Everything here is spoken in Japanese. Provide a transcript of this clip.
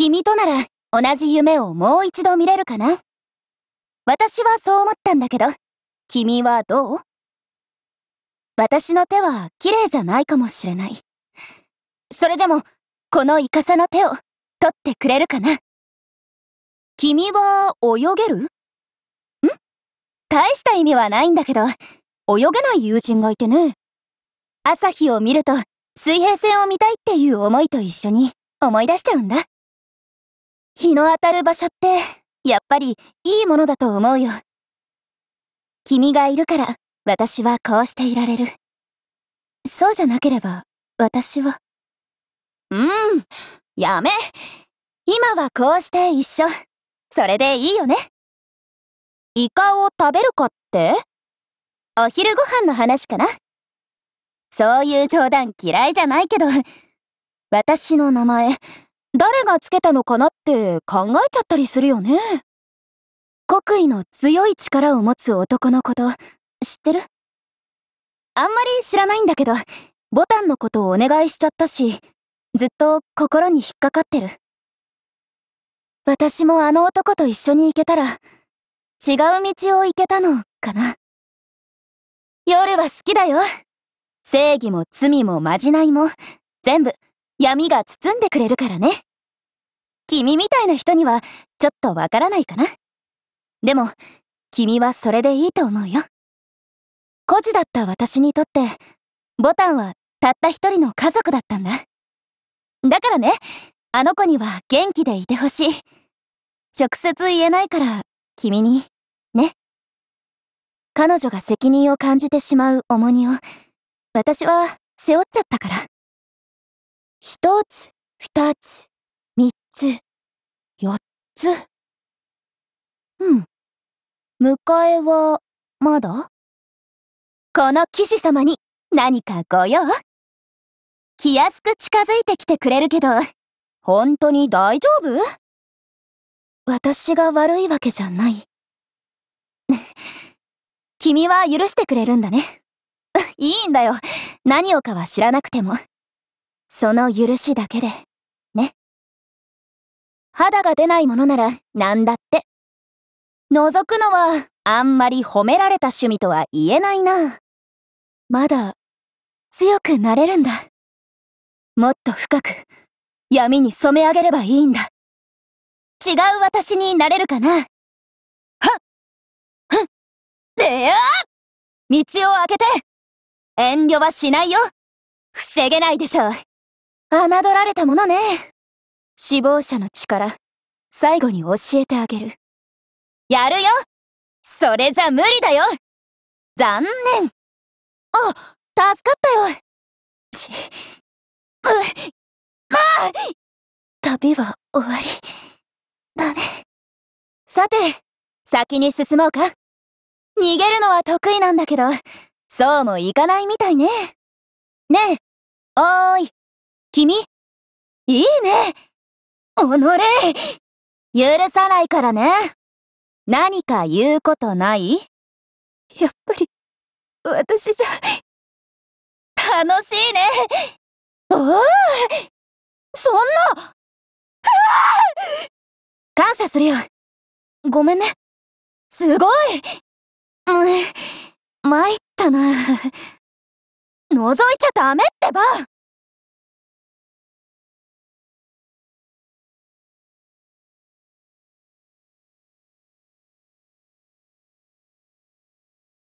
君となら同じ夢をもう一度見れるかな私はそう思ったんだけど、君はどう私の手は綺麗じゃないかもしれない。それでも、このイカサの手を取ってくれるかな君は泳げるん大した意味はないんだけど、泳げない友人がいてね。朝日を見ると水平線を見たいっていう思いと一緒に思い出しちゃうんだ。日の当たる場所って、やっぱりいいものだと思うよ。君がいるから、私はこうしていられる。そうじゃなければ、私は。うん、やめ今はこうして一緒。それでいいよね。イカを食べるかってお昼ご飯の話かなそういう冗談嫌いじゃないけど、私の名前、誰がつけたのかなって考えちゃったりするよね。国威の強い力を持つ男のこと、知ってるあんまり知らないんだけど、ボタンのことをお願いしちゃったし、ずっと心に引っかかってる。私もあの男と一緒に行けたら、違う道を行けたのかな。夜は好きだよ。正義も罪もまじないも、全部闇が包んでくれるからね。君みたいな人にはちょっとわからないかな。でも、君はそれでいいと思うよ。孤児だった私にとって、ボタンはたった一人の家族だったんだ。だからね、あの子には元気でいてほしい。直接言えないから、君に、ね。彼女が責任を感じてしまう重荷を、私は背負っちゃったから。一つ、二つ、つ、四つ。うん。迎えは、まだこの騎士様に何かご用気安く近づいてきてくれるけど、本当に大丈夫私が悪いわけじゃない。君は許してくれるんだね。いいんだよ。何をかは知らなくても。その許しだけで。肌が出ないものなら何だって。覗くのはあんまり褒められた趣味とは言えないな。まだ強くなれるんだ。もっと深く闇に染め上げればいいんだ。違う私になれるかなはっはっレア道を開けて遠慮はしないよ防げないでしょう。侮られたものね。死亡者の力、最後に教えてあげる。やるよそれじゃ無理だよ残念あ、助かったよち、う、まあ旅は終わり、だね。さて、先に進もうか逃げるのは得意なんだけど、そうもいかないみたいね。ねえ、おーい、君いいねおのれ許さないからね何か言うことないやっぱり、私じゃ、楽しいねおおそんな感謝するよごめんね。すごいうん、参ったな。覗いちゃダメってば